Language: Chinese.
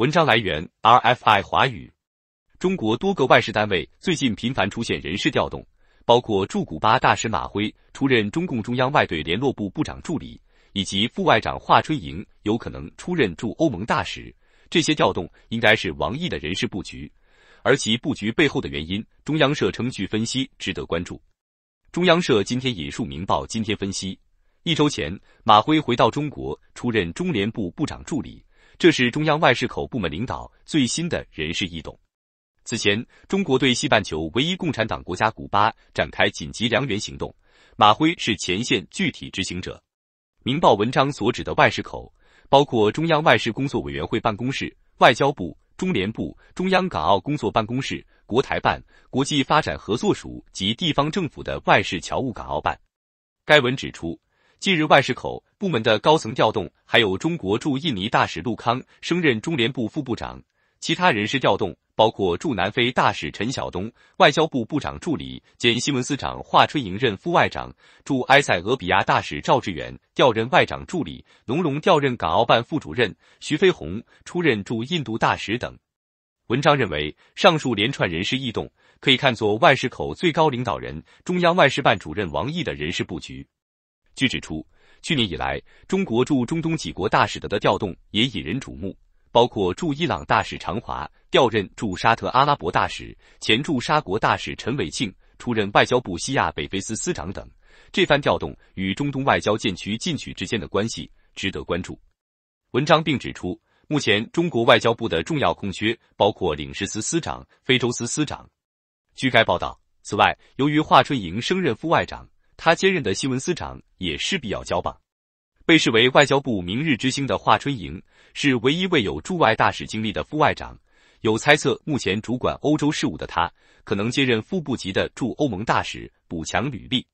文章来源：RFI 华语。中国多个外事单位最近频繁出现人事调动，包括驻古巴大使马辉出任中共中央外队联络部部长助理，以及副外长华春莹有可能出任驻欧盟大使。这些调动应该是王毅的人事布局，而其布局背后的原因，中央社称据分析值得关注。中央社今天引述《明报》今天分析，一周前马辉回到中国出任中联部部长助理。这是中央外事口部门领导最新的人事异动。此前，中国对西半球唯一共产党国家古巴展开紧急粮援行动，马辉是前线具体执行者。明报文章所指的外事口，包括中央外事工作委员会办公室、外交部、中联部、中央港澳工作办公室、国台办、国际发展合作署及地方政府的外事侨务港澳办。该文指出。近日，外事口部门的高层调动，还有中国驻印尼大使陆康升任中联部副部长。其他人事调动包括驻南非大使陈晓东、外交部部长助理兼新闻司长华春莹任副外长，驻埃塞俄比亚大使赵志远调任外长助理，农龙调任港澳办副主任，徐飞鸿出任驻印度大使等。文章认为，上述连串人事异动可以看作外事口最高领导人、中央外事办主任王毅的人事布局。据指出，去年以来，中国驻中东几国大使的的调动也引人瞩目，包括驻伊朗大使常华调任驻沙特阿拉伯大使，前驻沙国大使陈伟庆出任外交部西亚北非司司长等。这番调动与中东外交渐区进取之间的关系值得关注。文章并指出，目前中国外交部的重要空缺包括领事司司长、非洲司司长。据该报道，此外，由于华春莹升任副外长。他兼任的新闻司长也势必要交棒。被视为外交部明日之星的华春莹，是唯一未有驻外大使经历的副外长。有猜测，目前主管欧洲事务的他，可能接任副部级的驻欧盟大使，补强履历。